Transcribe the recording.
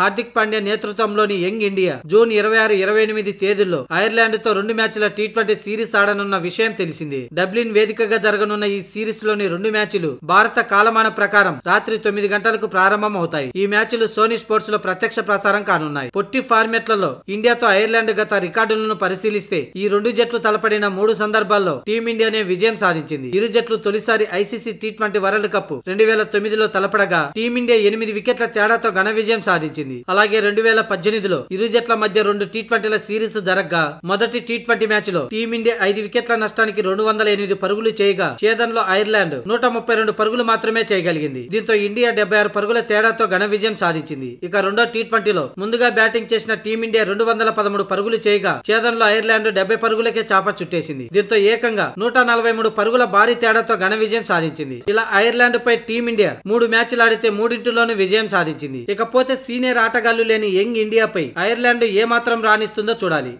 హార్దిక్ పాండ్యా నేతృత్వంలోని young India June ఇరవై ఆరు ఇరవై ఎనిమిది తేదీల్లో తో రెండు మ్యాచ్ల టీ ట్వంటీ సిరీస్ ఆడనున్న విషయం తెలిసింది డబ్లిన్ వేదికగా జరగనున్న ఈ సిరీస్ లోని రెండు మ్యాచ్లు భారత కాలమాన ప్రకారం రాత్రి తొమ్మిది గంటలకు ప్రారంభం అవుతాయి ఈ మ్యాచ్లు సోనీ స్పోర్ట్స్ లో ప్రత్యక్ష ప్రసారం కానున్నాయి పొట్టి ఫార్మెట్లలో ఇండియాతో ఐర్లాండ్ గత రికార్డులను పరిశీలిస్తే ఈ రెండు జట్లు తలపడిన మూడు సందర్భాల్లో టీమిండియానే విజయం సాధించింది ఇరు జట్లు తొలిసారి ICC T twenty World Cup రెండు వేల తొమ్మిదిలో తలపడగా టీమిండియా ఎనిమిది వికెట్ల తేడాతో ఘన విజయం సాధించింది జరిగింది అలాగే రెండు వేల పద్దెనిమిదిలో ఇరు జట్ల మధ్య రెండు టీ ట్వంటీల సిరీస్ జరగ్గా మొదటి టీ ట్వంటీ మ్యాచ్ లో టీమిండియా ఐదు వికెట్ల నష్టానికి రెండు వందల ఎనిమిది పరుగులు చేయగా లో ఐర్లాండ్ నూట ముప్పై రెండు పరుగులు మాత్రమే చేయగలిగింది దీంతో ఇండియా డెబ్బై ఆరు పరుగుల తేడాతో ఘన విజయం సాధించింది ఇక రెండో టీ ట్వంటీలో ముందుగా బ్యాటింగ్ చేసిన టీమిండియా రెండు వందల పదమూడు పరుగులు చేయగా లో ఐర్లాండ్ డెబ్బై పరుగులకే చాప చుట్టేసింది దీంతో ఏకంగా నూట నలభై మూడు పరుగుల భారీ తేడాతో ఘన విజయం సాధించింది ఇలా ఐర్లాండ్ పై టీమిండియా మూడు మ్యాచ్లు ఆడితే మూడింటిలోనూ విజయం సాధించింది ఇకపోతే సీనియర్ సీనియర్ ఆటగాళ్లు లేని యంగ్ ఇండియాపై ఐర్లాండ్ ఏమాత్రం రాణిస్తుందో చూడాలి